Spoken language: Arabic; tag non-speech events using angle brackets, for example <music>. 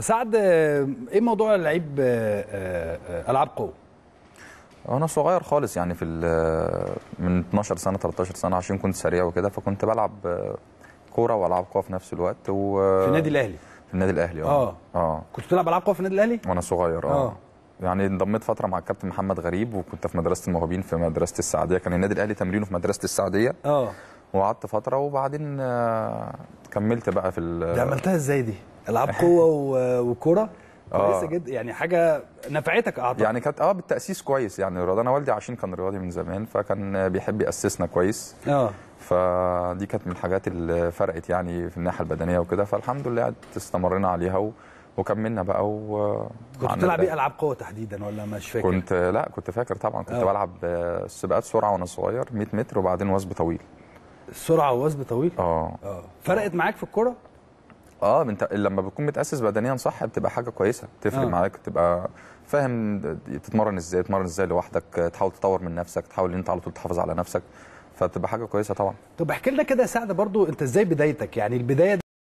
سعد ايه موضوع لعيب آه، آه، العاب قوه انا صغير خالص يعني في آه، من 12 سنه 13 سنه عشان كنت سريع وكده فكنت بلعب كوره والعاب قوه في نفس الوقت و في النادي الاهلي في النادي الاهلي اه اه كنت بتلعب العاب قوه في النادي الاهلي وانا صغير اه, يعني انضميت فتره مع الكابتن محمد غريب وكنت في مدرسه الموهوبين في مدرسه السعديه كان النادي الاهلي تمرينه في مدرسه السعديه اه وقعدت فتره وبعدين آه، كملت بقى في ال عملتها ازاي دي؟ العاب <laughs> قوه وكوره كويسه آه. جدا يعني حاجه نفعتك اعتقد يعني كانت اه بالتاسيس كويس يعني الرياضه انا والدي عشان كان رياضي من زمان فكان بيحب ياسسنا كويس اه فدي كانت من الحاجات اللي فرقت يعني في الناحيه البدنيه وكده فالحمد لله استمرنا عليها و... وكملنا بقى و كنت بتلعب ايه العاب قوه تحديدا ولا مش فاكر؟ كنت لا كنت فاكر طبعا كنت أوه. بلعب آه، سباقات سرعه وانا صغير 100 متر وبعدين وثب طويل السرعه ووثب طويل آه. اه فرقت معاك في الكوره اه انت لما بتكون متاسس بدنيا صح بتبقى حاجه كويسه تفرق آه. معاك تبقى فاهم تتمرن ازاي تتمرن ازاي لوحدك تحاول تطور من نفسك تحاول ان انت على طول تحافظ على نفسك فبتبقى حاجه كويسه طبعا طب احكي لنا كده يا سعد برضو انت ازاي بدايتك يعني البدايه